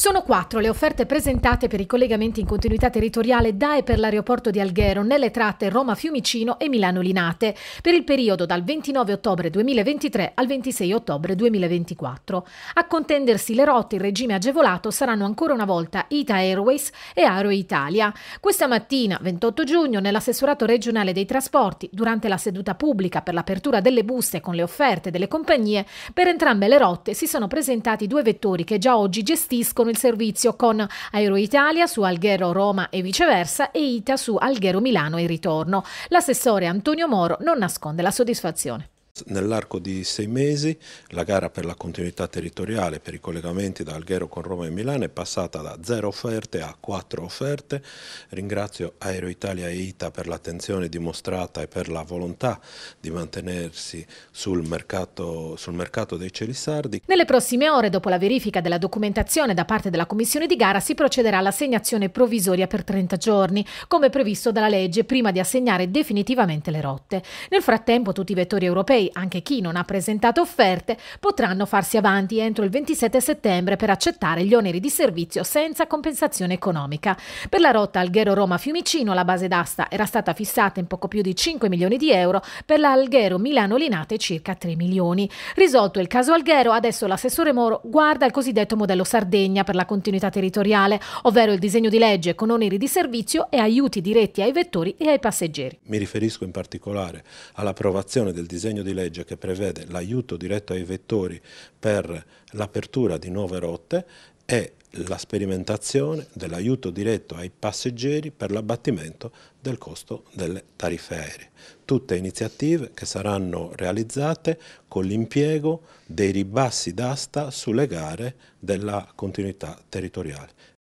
Sono quattro le offerte presentate per i collegamenti in continuità territoriale da e per l'aeroporto di Alghero nelle tratte Roma-Fiumicino e Milano-Linate per il periodo dal 29 ottobre 2023 al 26 ottobre 2024. A contendersi le rotte in regime agevolato saranno ancora una volta Ita Airways e Aero Italia. Questa mattina, 28 giugno, nell'assessorato regionale dei trasporti, durante la seduta pubblica per l'apertura delle buste con le offerte delle compagnie, per entrambe le rotte si sono presentati due vettori che già oggi gestiscono il servizio con Aero Italia su Alghero Roma e viceversa e ITA su Alghero Milano e ritorno. L'assessore Antonio Moro non nasconde la soddisfazione. Nell'arco di sei mesi la gara per la continuità territoriale, per i collegamenti da Alghero con Roma e Milano è passata da zero offerte a quattro offerte. Ringrazio Aero Italia e ITA per l'attenzione dimostrata e per la volontà di mantenersi sul mercato, sul mercato dei Celisardi. Nelle prossime ore, dopo la verifica della documentazione da parte della commissione di gara, si procederà all'assegnazione provvisoria per 30 giorni, come previsto dalla legge, prima di assegnare definitivamente le rotte. Nel frattempo tutti i vettori europei anche chi non ha presentato offerte, potranno farsi avanti entro il 27 settembre per accettare gli oneri di servizio senza compensazione economica. Per la rotta Alghero-Roma-Fiumicino la base d'asta era stata fissata in poco più di 5 milioni di euro, per la Alghero-Milano-Linate circa 3 milioni. Risolto il caso Alghero, adesso l'assessore Moro guarda il cosiddetto modello Sardegna per la continuità territoriale, ovvero il disegno di legge con oneri di servizio e aiuti diretti ai vettori e ai passeggeri. Mi riferisco in particolare all'approvazione del disegno di legge legge che prevede l'aiuto diretto ai vettori per l'apertura di nuove rotte e la sperimentazione dell'aiuto diretto ai passeggeri per l'abbattimento del costo delle tariffe aeree. Tutte iniziative che saranno realizzate con l'impiego dei ribassi d'asta sulle gare della continuità territoriale